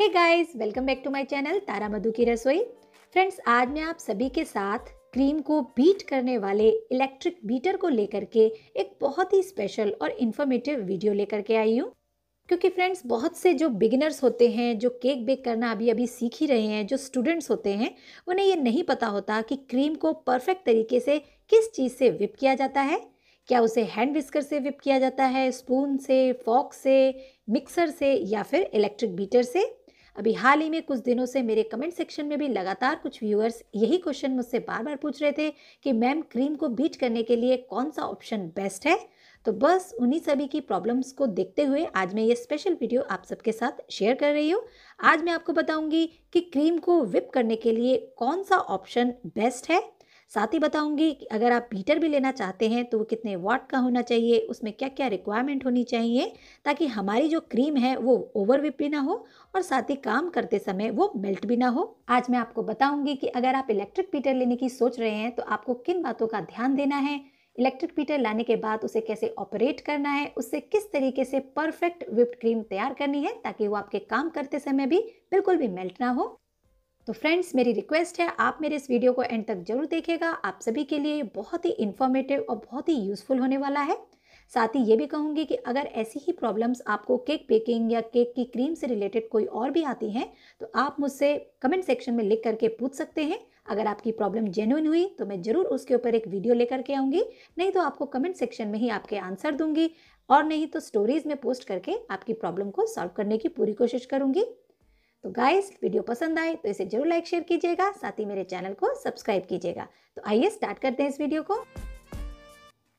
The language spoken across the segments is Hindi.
hey guys welcome back to my channel Tara Madhu की रसोई फ्रेंड्स आज मैं आप सभी के साथ क्रीम को बीट करने वाले इलेक्ट्रिक बीटर को लेकर के एक बहुत ही स्पेशल और इन्फॉर्मेटिव वीडियो लेकर के आई हूँ क्योंकि फ्रेंड्स बहुत से जो बिगिनर्स होते हैं जो केक बेक करना अभी अभी सीख ही रहे हैं जो स्टूडेंट्स होते हैं उन्हें ये नहीं पता होता कि क्रीम को परफेक्ट तरीके से किस चीज़ से विप किया जाता है क्या उसे हैंड विस्कर से विप किया जाता है स्पून से फॉक से मिक्सर से या फिर इलेक्ट्रिक बीटर से अभी हाल ही में कुछ दिनों से मेरे कमेंट सेक्शन में भी लगातार कुछ व्यूअर्स यही क्वेश्चन मुझसे बार बार पूछ रहे थे कि मैम क्रीम को बीट करने के लिए कौन सा ऑप्शन बेस्ट है तो बस उन्हीं सभी की प्रॉब्लम्स को देखते हुए आज मैं ये स्पेशल वीडियो आप सबके साथ शेयर कर रही हूँ आज मैं आपको बताऊंगी कि क्रीम को विप करने के लिए कौन सा ऑप्शन बेस्ट है साथ ही बताऊंगी कि अगर आप हीटर भी लेना चाहते हैं तो वो कितने वाट का होना चाहिए उसमें क्या क्या रिक्वायरमेंट होनी चाहिए ताकि हमारी जो क्रीम है वो ओवर विप भी ना हो और साथ ही काम करते समय वो मेल्ट भी ना हो आज मैं आपको बताऊंगी कि अगर आप इलेक्ट्रिक पीटर लेने की सोच रहे हैं तो आपको किन बातों का ध्यान देना है इलेक्ट्रिक पीटर लाने के बाद उसे कैसे ऑपरेट करना है उससे किस तरीके से परफेक्ट विप्ड क्रीम तैयार करनी है ताकि वो आपके काम करते समय भी बिल्कुल भी मेल्ट ना हो तो फ्रेंड्स मेरी रिक्वेस्ट है आप मेरे इस वीडियो को एंड तक जरूर देखेगा आप सभी के लिए बहुत ही इन्फॉर्मेटिव और बहुत ही यूज़फुल होने वाला है साथ ही ये भी कहूँगी कि अगर ऐसी ही प्रॉब्लम्स आपको केक बेकिंग या केक की क्रीम से रिलेटेड कोई और भी आती हैं तो आप मुझसे कमेंट सेक्शन में लिख करके पूछ सकते हैं अगर आपकी प्रॉब्लम जेन्यून हुई तो मैं ज़रूर उसके ऊपर एक वीडियो लेकर के आऊँगी नहीं तो आपको कमेंट सेक्शन में ही आपके आंसर दूंगी और नहीं तो स्टोरीज़ में पोस्ट करके आपकी प्रॉब्लम को सॉल्व करने की पूरी कोशिश करूँगी तो गाइस वीडियो पसंद आए तो इसे जरूर लाइक शेयर कीजिएगा साथ ही मेरे चैनल को सब्सक्राइब कीजिएगा तो आइए स्टार्ट करते हैं इस वीडियो को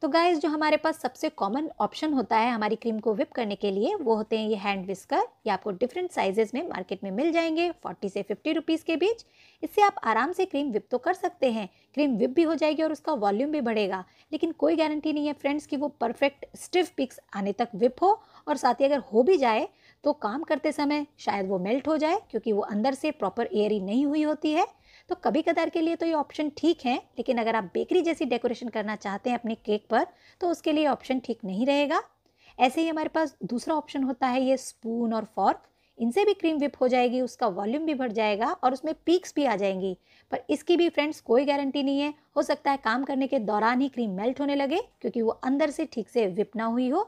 तो गाइस जो हमारे पास सबसे कॉमन ऑप्शन होता है हमारी क्रीम को विप करने के लिए वो होते हैं ये हैंड विस्कर ये आपको डिफरेंट साइजेस में मार्केट में मिल जाएंगे 40 से 50 रुपीस के बीच इससे आप आराम से क्रीम विप तो कर सकते हैं क्रीम विप भी हो जाएगी और उसका वॉल्यूम भी बढ़ेगा लेकिन कोई गारंटी नहीं है फ्रेंड्स की वो परफेक्ट स्टिफ पिक्स आने तक विप हो और साथ ही अगर हो भी जाए तो काम करते समय शायद वो मेल्ट हो जाए क्योंकि वो अंदर से प्रॉपर एयरी नहीं हुई होती है तो कभी कदार के लिए तो ये ऑप्शन ठीक है लेकिन अगर आप बेकरी जैसी डेकोरेशन करना चाहते हैं अपने केक पर तो उसके लिए ऑप्शन ठीक नहीं रहेगा ऐसे ही हमारे पास दूसरा ऑप्शन होता है ये स्पून और फॉर्क इनसे भी क्रीम विप हो जाएगी उसका वॉल्यूम भी बढ़ जाएगा और उसमें पीक्स भी आ जाएंगी पर इसकी भी फ्रेंड्स कोई गारंटी नहीं है हो सकता है काम करने के दौरान ही क्रीम मेल्ट होने लगे क्योंकि वो अंदर से ठीक से विप ना हुई हो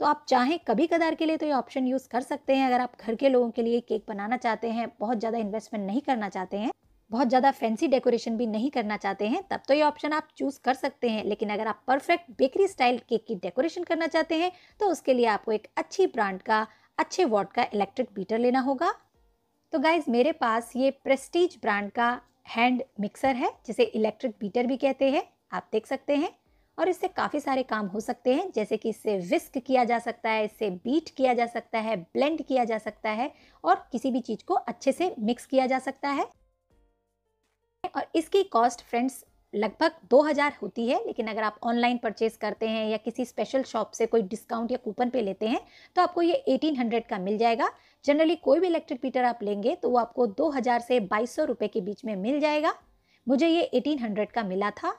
तो आप चाहें कभी कदार के लिए तो ये ऑप्शन यूज़ कर सकते हैं अगर आप घर के लोगों के लिए केक बनाना चाहते हैं बहुत ज़्यादा इन्वेस्टमेंट नहीं करना चाहते हैं बहुत ज़्यादा फैंसी डेकोरेशन भी नहीं करना चाहते हैं तब तो ये ऑप्शन आप चूज़ कर सकते हैं लेकिन अगर आप परफेक्ट बेकरी स्टाइल केक की डेकोरेशन करना चाहते हैं तो उसके लिए आपको एक अच्छी ब्रांड का अच्छे वॉट का इलेक्ट्रिक बीटर लेना होगा तो गाइज मेरे पास ये प्रेस्टीज ब्रांड का हैंड मिक्सर है जिसे इलेक्ट्रिक बीटर भी कहते हैं आप देख सकते हैं और इससे काफ़ी सारे काम हो सकते हैं जैसे कि इससे विस्क किया जा सकता है इससे बीट किया जा सकता है ब्लेंड किया जा सकता है और किसी भी चीज़ को अच्छे से मिक्स किया जा सकता है और इसकी कॉस्ट फ्रेंड्स लगभग 2000 होती है लेकिन अगर आप ऑनलाइन परचेज करते हैं या किसी स्पेशल शॉप से कोई डिस्काउंट या कूपन पे लेते हैं तो आपको ये 1800 का मिल जाएगा जनरली कोई भी इलेक्ट्रिक पीटर आप लेंगे तो वो आपको 2000 से बाईस सौ के बीच में मिल जाएगा मुझे ये 1800 का मिला था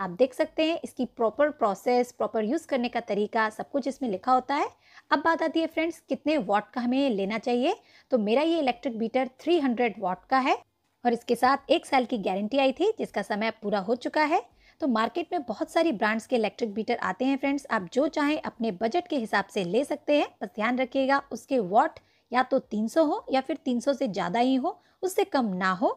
आप देख सकते हैं इसकी प्रॉपर प्रोसेस प्रॉपर यूज़ करने का तरीका सब कुछ इसमें लिखा होता है अब बात आती है फ्रेंड्स कितने वाट का हमें लेना चाहिए तो मेरा ये इलेक्ट्रिक बीटर 300 वॉट का है और इसके साथ एक साल की गारंटी आई थी जिसका समय अब पूरा हो चुका है तो मार्केट में बहुत सारी ब्रांड्स के इलेक्ट्रिक बीटर आते हैं फ्रेंड्स आप जो चाहें अपने बजट के हिसाब से ले सकते हैं बस ध्यान रखिएगा उसके वॉट या तो 300 हो या फिर 300 से ज़्यादा ही हो उससे कम ना हो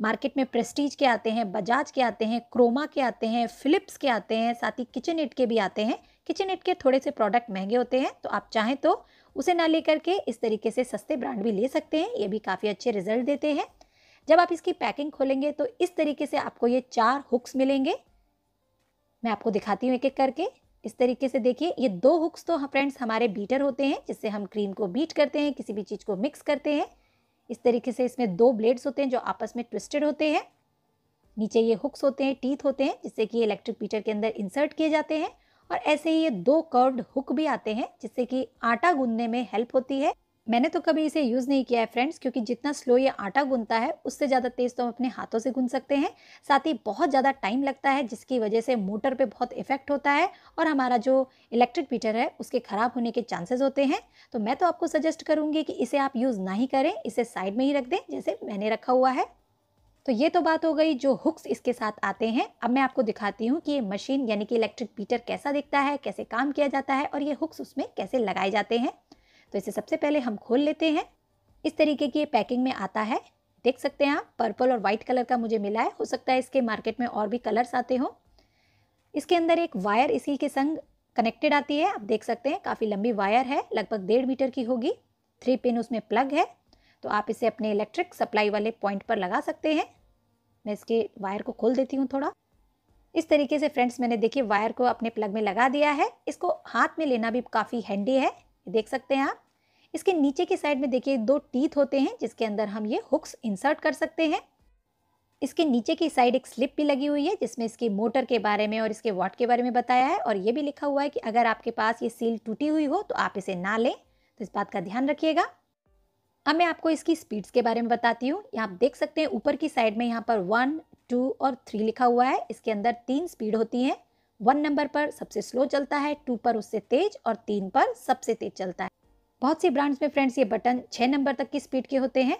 मार्केट में प्रेस्टीज के आते हैं बजाज के आते हैं क्रोमा के आते हैं फिलिप्स के आते हैं साथ ही किचन एट के भी आते हैं किचन एट के थोड़े से प्रोडक्ट महंगे होते हैं तो आप चाहें तो उसे ना लेकर के इस तरीके से सस्ते ब्रांड भी ले सकते हैं ये भी काफ़ी अच्छे रिजल्ट देते हैं जब आप इसकी पैकिंग खोलेंगे तो इस तरीके से आपको ये चार हुक्स मिलेंगे मैं आपको दिखाती हूँ एक एक करके इस तरीके से देखिए ये दो हुक्स तो फ्रेंड्स हाँ, हमारे बीटर होते हैं जिससे हम क्रीम को बीट करते हैं किसी भी चीज़ को मिक्स करते हैं इस तरीके से इसमें दो ब्लेड्स होते हैं जो आपस में ट्विस्टेड होते हैं नीचे ये हुक्स होते हैं टीथ होते हैं जिससे कि इलेक्ट्रिक पीटर के अंदर इंसर्ट किए जाते हैं और ऐसे ही ये दो कर्व्ड हुक भी आते हैं जिससे कि आटा गूंदने में हेल्प होती है मैंने तो कभी इसे यूज़ नहीं किया है फ्रेंड्स क्योंकि जितना स्लो ये आटा गूंदता है उससे ज़्यादा तेज़ तो हम अपने हाथों से गून सकते हैं साथ ही बहुत ज़्यादा टाइम लगता है जिसकी वजह से मोटर पे बहुत इफेक्ट होता है और हमारा जो इलेक्ट्रिक मीटर है उसके ख़राब होने के चांसेस होते हैं तो मैं तो आपको सजेस्ट करूँगी कि इसे आप यूज़ ना ही करें इसे साइड में ही रख दें जैसे मैंने रखा हुआ है तो ये तो बात हो गई जो हुक्स इसके साथ आते हैं अब मैं आपको दिखाती हूँ कि ये मशीन यानी कि इलेक्ट्रिक मीटर कैसा दिखता है कैसे काम किया जाता है और ये हुक्स उसमें कैसे लगाए जाते हैं तो इसे सबसे पहले हम खोल लेते हैं इस तरीके की ये पैकिंग में आता है देख सकते हैं आप पर्पल और वाइट कलर का मुझे मिला है हो सकता है इसके मार्केट में और भी कलर्स आते हों इसके अंदर एक वायर इसी के संग कनेक्टेड आती है आप देख सकते हैं काफ़ी लंबी वायर है लगभग डेढ़ मीटर की होगी थ्री पिन उसमें प्लग है तो आप इसे अपने इलेक्ट्रिक सप्लाई वाले पॉइंट पर लगा सकते हैं मैं इसके वायर को खोल देती हूँ थोड़ा इस तरीके से फ्रेंड्स मैंने देखिए वायर को अपने प्लग में लगा दिया है इसको हाथ में लेना भी काफ़ी हैंडी है देख सकते हैं आप इसके नीचे की साइड में देखिए दो टीथ होते हैं जिसके अंदर हम ये हुक्स इंसर्ट कर सकते हैं इसके नीचे की साइड एक स्लिप भी लगी हुई है जिसमें इसके मोटर के बारे में और इसके वाट के बारे में बताया है और ये भी लिखा हुआ है कि अगर आपके पास ये सील टूटी हुई हो तो आप इसे ना लें तो इस बात का ध्यान रखिएगा अब मैं आपको इसकी स्पीड्स के बारे में बताती हूँ यहाँ आप देख सकते हैं ऊपर की साइड में यहाँ पर वन टू और थ्री लिखा हुआ है इसके अंदर तीन स्पीड होती हैं वन नंबर पर सबसे स्लो चलता है टू पर उससे तेज और तीन पर सबसे तेज चलता है बहुत सी ब्रांड्स में फ्रेंड्स ये बटन छः नंबर तक की स्पीड के होते हैं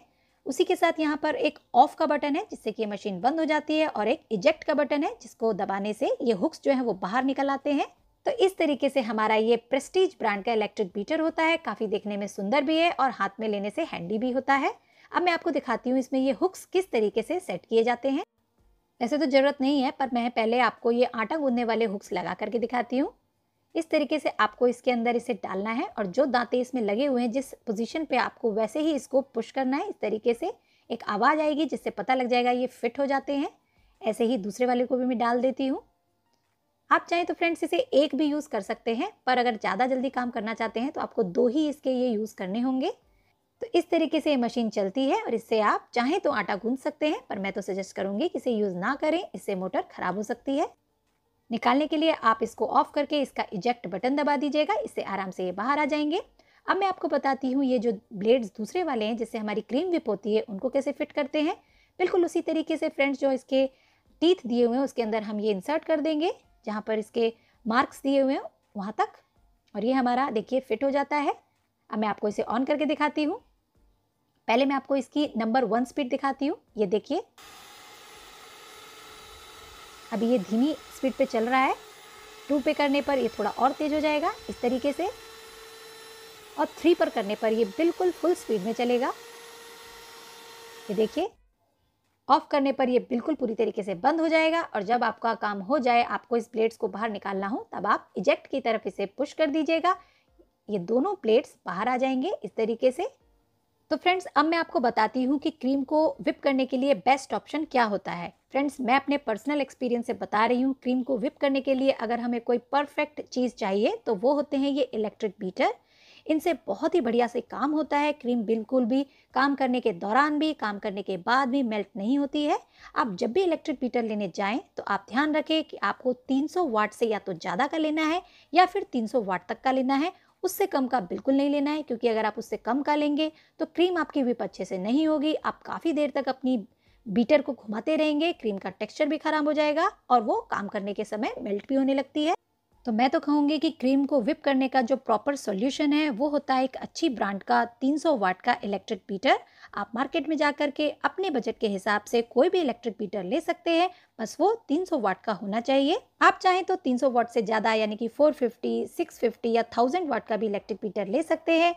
उसी के साथ यहाँ पर एक ऑफ का बटन है जिससे कि मशीन बंद हो जाती है और एक इजेक्ट का बटन है जिसको दबाने से ये हुक्स जो है वो बाहर निकल आते हैं तो इस तरीके से हमारा ये प्रेस्टीज ब्रांड का इलेक्ट्रिक बीटर होता है काफ़ी देखने में सुंदर भी है और हाथ में लेने से हैंडी भी होता है अब मैं आपको दिखाती हूँ इसमें ये हुक्स किस तरीके से सेट किए जाते हैं ऐसे तो ज़रूरत नहीं है पर मैं पहले आपको ये आटा गूंदने वाले हुक्स लगा करके दिखाती हूँ इस तरीके से आपको इसके अंदर इसे डालना है और जो दांते इसमें लगे हुए हैं जिस पोजीशन पे आपको वैसे ही इसको पुश करना है इस तरीके से एक आवाज़ आएगी जिससे पता लग जाएगा ये फिट हो जाते हैं ऐसे ही दूसरे वाले को भी मैं डाल देती हूँ आप चाहें तो फ्रेंड्स इसे एक भी यूज़ कर सकते हैं पर अगर ज़्यादा जल्दी काम करना चाहते हैं तो आपको दो ही इसके ये यूज़ करने होंगे तो इस तरीके से ये मशीन चलती है और इससे आप चाहें तो आटा गूंद सकते हैं पर मैं तो सजेस्ट करूंगी कि इसे यूज़ ना करें इससे मोटर ख़राब हो सकती है निकालने के लिए आप इसको ऑफ करके इसका इजेक्ट बटन दबा दीजिएगा इससे आराम से ये बाहर आ जाएंगे अब मैं आपको बताती हूँ ये जो ब्लेड्स दूसरे वाले हैं जिससे हमारी क्रीम विप होती है उनको कैसे फिट करते हैं बिल्कुल उसी तरीके से फ्रेंड्स जो इसके टीथ दिए हुए हैं उसके अंदर हम ये इंसर्ट कर देंगे जहाँ पर इसके मार्क्स दिए हुए हैं वहाँ तक और ये हमारा देखिए फिट हो जाता है अब मैं आपको इसे ऑन करके दिखाती हूँ पहले मैं आपको इसकी नंबर वन स्पीड दिखाती हूँ ये देखिए अभी ये धीमी स्पीड पे चल रहा है टू पे करने पर ये थोड़ा और तेज़ हो जाएगा इस तरीके से और थ्री पर करने पर ये बिल्कुल फुल स्पीड में चलेगा ये देखिए ऑफ करने पर ये बिल्कुल पूरी तरीके से बंद हो जाएगा और जब आपका काम हो जाए आपको इस प्लेट्स को बाहर निकालना हो तब आप इजेक्ट की तरफ इसे पुश कर दीजिएगा ये दोनों प्लेट्स बाहर आ जाएंगे इस तरीके से तो फ्रेंड्स अब मैं आपको बताती हूँ कि क्रीम को विप करने के लिए बेस्ट ऑप्शन क्या होता है फ्रेंड्स मैं अपने पर्सनल एक्सपीरियंस से बता रही हूँ क्रीम को विप करने के लिए अगर हमें कोई परफेक्ट चीज़ चाहिए तो वो होते हैं ये इलेक्ट्रिक बीटर इनसे बहुत ही बढ़िया से काम होता है क्रीम बिल्कुल भी काम करने के दौरान भी काम करने के बाद भी मेल्ट नहीं होती है आप जब भी इलेक्ट्रिक बीटर लेने जाएं तो आप ध्यान रखें कि आपको 300 वाट से या तो ज़्यादा का लेना है या फिर 300 वाट तक का लेना है उससे कम का बिल्कुल नहीं लेना है क्योंकि अगर आप उससे कम का लेंगे तो क्रीम आपकी विप अच्छे से नहीं होगी आप काफ़ी देर तक अपनी बीटर को घुमाते रहेंगे क्रीम का टेक्सचर भी खराब हो जाएगा और वो काम करने के समय मेल्ट भी होने लगती है तो मैं तो कहूँगी कि क्रीम को विप करने का जो प्रॉपर सॉल्यूशन है वो होता है एक अच्छी ब्रांड का 300 वाट का इलेक्ट्रिक बीटर आप मार्केट में जा कर के अपने बजट के हिसाब से कोई भी इलेक्ट्रिक मीटर ले सकते हैं बस वो 300 वाट का होना चाहिए आप चाहें तो 300 वाट से ज़्यादा यानी कि 450, 650 या 1000 वाट का भी इलेक्ट्रिक मीटर ले सकते हैं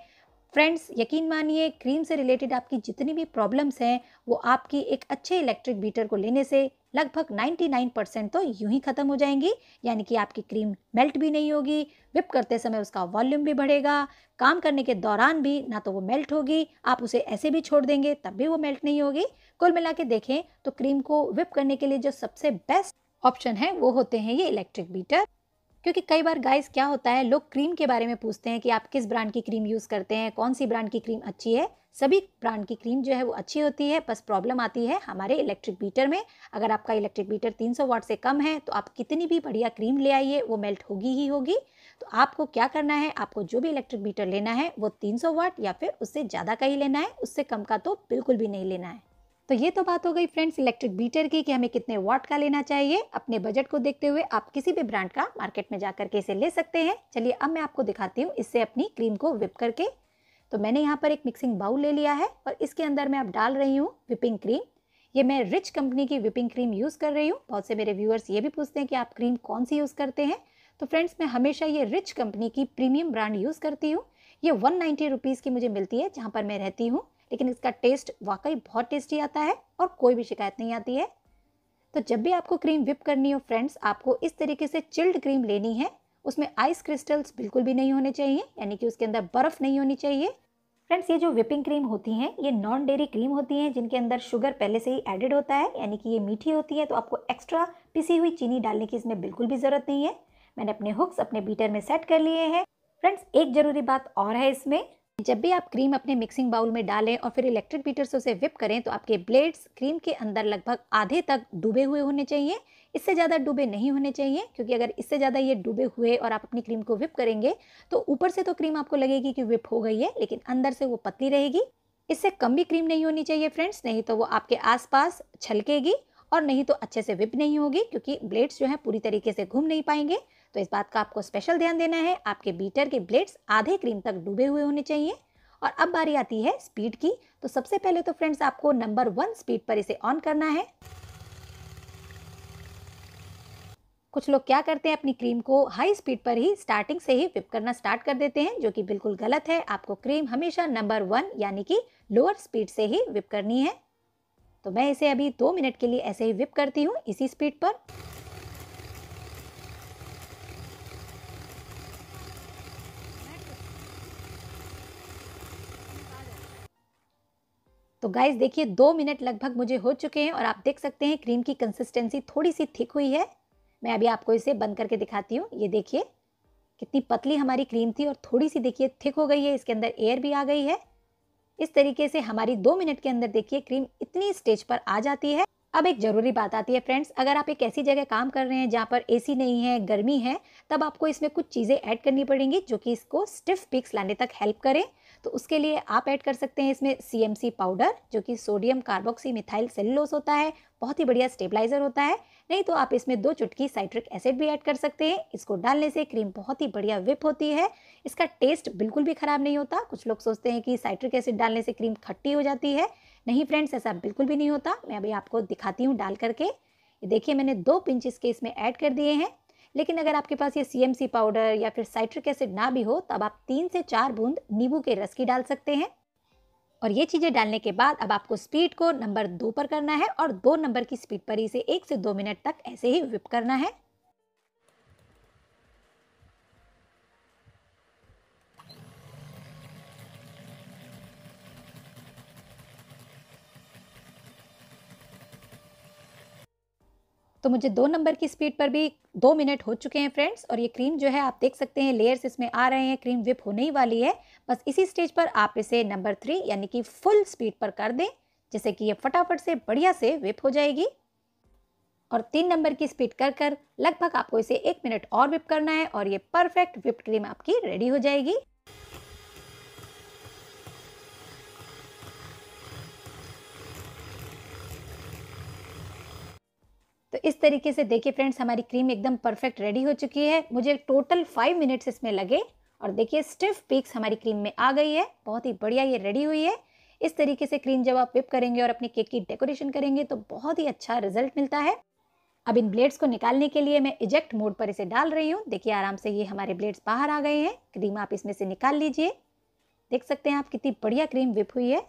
फ्रेंड्स यकीन मानिए क्रीम से रिलेटेड आपकी जितनी भी प्रॉब्लम्स हैं वो आपकी एक अच्छे इलेक्ट्रिक बीटर को लेने से लगभग 99 परसेंट तो यूं ही ख़त्म हो जाएंगी यानी कि आपकी क्रीम मेल्ट भी नहीं होगी विप करते समय उसका वॉल्यूम भी बढ़ेगा काम करने के दौरान भी ना तो वो मेल्ट होगी आप उसे ऐसे भी छोड़ देंगे तब भी वो मेल्ट नहीं होगी कुल मिला के देखें तो क्रीम को विप करने के लिए जो सबसे बेस्ट ऑप्शन है वो होते हैं ये इलेक्ट्रिक बीटर क्योंकि कई बार गाइस क्या होता है लोग क्रीम के बारे में पूछते हैं कि आप किस ब्रांड की क्रीम यूज़ करते हैं कौन सी ब्रांड की क्रीम अच्छी है सभी ब्रांड की क्रीम जो है वो अच्छी होती है बस प्रॉब्लम आती है हमारे इलेक्ट्रिक बीटर में अगर आपका इलेक्ट्रिक बीटर 300 वाट से कम है तो आप कितनी भी बढ़िया क्रीम ले आइए वो मेल्ट होगी ही होगी तो आपको क्या करना है आपको जो भी इलेक्ट्रिक बीटर लेना है वो 300 वाट या फिर उससे ज़्यादा का ही लेना है उससे कम का तो बिल्कुल भी नहीं लेना है तो ये तो बात हो गई फ्रेंड्स इलेक्ट्रिक बीटर की कि हमें कितने वाट का लेना चाहिए अपने बजट को देखते हुए आप किसी भी ब्रांड का मार्केट में जा के इसे ले सकते हैं चलिए अब मैं आपको दिखाती हूँ इससे अपनी क्रीम को विप करके तो मैंने यहाँ पर एक मिक्सिंग बाउल ले लिया है और इसके अंदर मैं अब डाल रही हूँ विपिंग क्रीम ये मैं रिच कंपनी की विपिंग क्रीम यूज़ कर रही हूँ बहुत से मेरे व्यूअर्स ये भी पूछते हैं कि आप क्रीम कौन सी यूज़ करते हैं तो फ्रेंड्स मैं हमेशा ये रिच कंपनी की प्रीमियम ब्रांड यूज़ करती हूँ ये वन नाइन्टी रुपीज़ की मुझे मिलती है जहाँ पर मैं रहती हूँ लेकिन इसका टेस्ट वाकई बहुत टेस्टी आता है और कोई भी शिकायत नहीं आती है तो जब भी आपको क्रीम विप करनी हो फ्रेंड्स आपको इस तरीके से चिल्ड क्रीम लेनी है उसमें आइस क्रिस्टल्स बिल्कुल भी नहीं होने चाहिए यानी कि उसके अंदर बर्फ़ नहीं होनी चाहिए फ्रेंड्स ये जो विपिंग क्रीम होती हैं ये नॉन डेयरी क्रीम होती हैं जिनके अंदर शुगर पहले से ही एडेड होता है यानी कि ये मीठी होती है तो आपको एक्स्ट्रा पिसी हुई चीनी डालने की इसमें बिल्कुल भी ज़रूरत नहीं है मैंने अपने हुक्स अपने बीटर में सेट कर लिए हैं फ्रेंड्स एक ज़रूरी बात और है इसमें जब भी आप क्रीम अपने मिक्सिंग बाउल में डालें और फिर इलेक्ट्रिक बीटर से उसे विप करें तो आपके ब्लेड्स क्रीम के अंदर लगभग आधे तक डूबे हुए होने चाहिए इससे ज़्यादा डूबे नहीं होने चाहिए क्योंकि अगर इससे ज़्यादा ये डूबे हुए और आप अपनी क्रीम को विप करेंगे तो ऊपर से तो क्रीम आपको लगेगी कि विप हो गई है लेकिन अंदर से वो पतली रहेगी इससे कम भी क्रीम नहीं होनी चाहिए फ्रेंड्स नहीं तो वो आपके आसपास छलकेगी और नहीं तो अच्छे से विप नहीं होगी क्योंकि ब्लेड्स जो है पूरी तरीके से घूम नहीं पाएंगे तो इस बात का आपको स्पेशल ध्यान देना है आपके बीटर के ब्लेड्स आधे क्रीम तक डूबे हुए होने चाहिए और अब बारी आती है स्पीड की तो सबसे पहले तो फ्रेंड्स आपको नंबर वन स्पीड पर इसे ऑन करना है कुछ लोग क्या करते हैं अपनी क्रीम को हाई स्पीड पर ही स्टार्टिंग से ही विप करना स्टार्ट कर देते हैं जो कि बिल्कुल गलत है आपको क्रीम हमेशा नंबर वन यानी कि लोअर स्पीड से ही विप करनी है तो मैं इसे अभी दो मिनट के लिए ऐसे ही विप करती हूँ इसी स्पीड पर तो गाइज देखिए दो मिनट लगभग मुझे हो चुके हैं और आप देख सकते हैं क्रीम की कंसिस्टेंसी थोड़ी सी थिक हुई है मैं अभी आपको इसे बंद करके दिखाती हूँ ये देखिए कितनी पतली हमारी क्रीम थी और थोड़ी सी देखिए थिक हो गई है इसके अंदर एयर भी आ गई है इस तरीके से हमारी दो मिनट के अंदर देखिए क्रीम इतनी स्टेज पर आ जाती है अब एक ज़रूरी बात आती है फ्रेंड्स अगर आप एक ऐसी जगह काम कर रहे हैं जहाँ पर एसी नहीं है गर्मी है तब आपको इसमें कुछ चीज़ें ऐड करनी पड़ेंगी जो कि इसको स्टिफ पिक्स लाने तक हेल्प करें तो उसके लिए आप ऐड कर सकते हैं इसमें सी पाउडर जो कि सोडियम कार्बोक्सी मिथाइल सेलुलोस होता है बहुत ही बढ़िया स्टेबलाइजर होता है नहीं तो आप इसमें दो चुटकी साइट्रिक एसिड भी ऐड कर सकते हैं इसको डालने से क्रीम बहुत ही बढ़िया विप होती है इसका टेस्ट बिल्कुल भी ख़राब नहीं होता कुछ लोग सोचते हैं कि साइट्रिक एसिड डालने से क्रीम खट्टी हो जाती है नहीं फ्रेंड्स ऐसा बिल्कुल भी नहीं होता मैं अभी आपको दिखाती हूँ डाल करके देखिए मैंने दो पिंच इसके इसमें ऐड कर दिए हैं लेकिन अगर आपके पास ये सी पाउडर या फिर साइट्रिक एसिड ना भी हो तब आप तीन से चार बूंद नींबू के रस की डाल सकते हैं और ये चीज़ें डालने के बाद अब आपको स्पीड को नंबर दो पर करना है और दो नंबर की स्पीड पर इसे एक से दो मिनट तक ऐसे ही विप करना है तो मुझे दो नंबर की स्पीड पर भी दो मिनट हो चुके हैं फ्रेंड्स और ये क्रीम जो है आप देख सकते हैं लेयर्स इसमें आ रहे हैं क्रीम विप होने ही वाली है बस इसी स्टेज पर आप इसे नंबर थ्री यानी कि फुल स्पीड पर कर दें जैसे कि ये फटाफट से बढ़िया से विप हो जाएगी और तीन नंबर की स्पीड कर कर लगभग आपको इसे एक मिनट और विप करना है और ये परफेक्ट विप्ड क्रीम आपकी रेडी हो जाएगी तो इस तरीके से देखिए फ्रेंड्स हमारी क्रीम एकदम परफेक्ट रेडी हो चुकी है मुझे टोटल फाइव मिनट्स इसमें लगे और देखिए स्टिफ पीक्स हमारी क्रीम में आ गई है बहुत ही बढ़िया ये रेडी हुई है इस तरीके से क्रीम जब आप विप करेंगे और अपने केक की डेकोरेशन करेंगे तो बहुत ही अच्छा रिजल्ट मिलता है अब इन ब्लेड्स को निकालने के लिए मैं इजेक्ट मोड पर इसे डाल रही हूँ देखिए आराम से ये हमारे ब्लेड्स बाहर आ गए हैं क्रीम आप इसमें से निकाल लीजिए देख सकते हैं आप कितनी बढ़िया क्रीम विप हुई है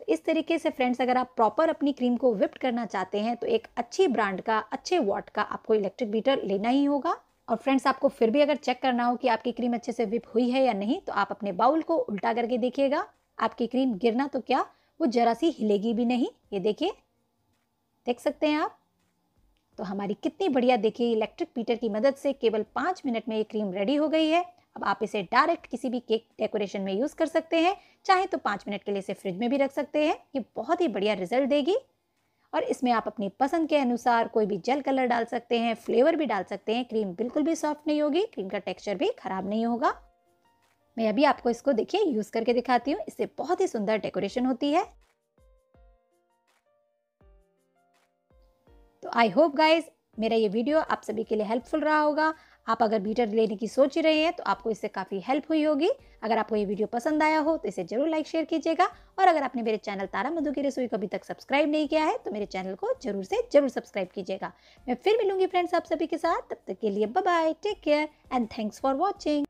तो इस तरीके से फ्रेंड्स अगर आप प्रॉपर अपनी क्रीम को विप्ट करना चाहते हैं तो एक अच्छी ब्रांड का अच्छे वॉट का आपको इलेक्ट्रिक बीटर लेना ही होगा और फ्रेंड्स आपको फिर भी अगर चेक करना हो कि आपकी क्रीम अच्छे से विप हुई है या नहीं तो आप अपने बाउल को उल्टा करके देखिएगा आपकी क्रीम गिरना तो क्या वो जरा सी हिलेगी भी नहीं ये देखिए देख सकते हैं आप तो हमारी कितनी बढ़िया देखिए इलेक्ट्रिक पीटर की मदद से केवल पाँच मिनट में ये क्रीम रेडी हो गई है अब आप इसे डायरेक्ट किसी भी केक डेकोरेशन में यूज़ कर सकते हैं चाहे तो पाँच मिनट के लिए इसे फ्रिज में भी रख सकते हैं ये बहुत ही बढ़िया रिजल्ट देगी और इसमें आप अपनी पसंद के अनुसार कोई भी जेल कलर डाल सकते हैं फ्लेवर भी डाल सकते हैं क्रीम बिल्कुल भी सॉफ्ट नहीं होगी क्रीम का टेक्सचर भी ख़राब नहीं होगा मैं अभी आपको इसको देखिए यूज़ करके दिखाती हूँ इससे बहुत ही सुंदर डेकोरेशन होती है तो आई होप गाइज मेरा ये वीडियो आप सभी के लिए हेल्पफुल रहा होगा आप अगर बीटर लेने की सोच रहे हैं तो आपको इससे काफ़ी हेल्प हुई होगी अगर आपको ये वीडियो पसंद आया हो तो इसे जरूर लाइक शेयर कीजिएगा और अगर आपने मेरे चैनल तारा मधु की रसोई को अभी तक सब्सक्राइब नहीं किया है तो मेरे चैनल को जरूर से जरूर सब्सक्राइब कीजिएगा मैं फिर मिलूंगी फ्रेंड्स आप सभी के साथ तब तक के लिए bye take care and thanks for watching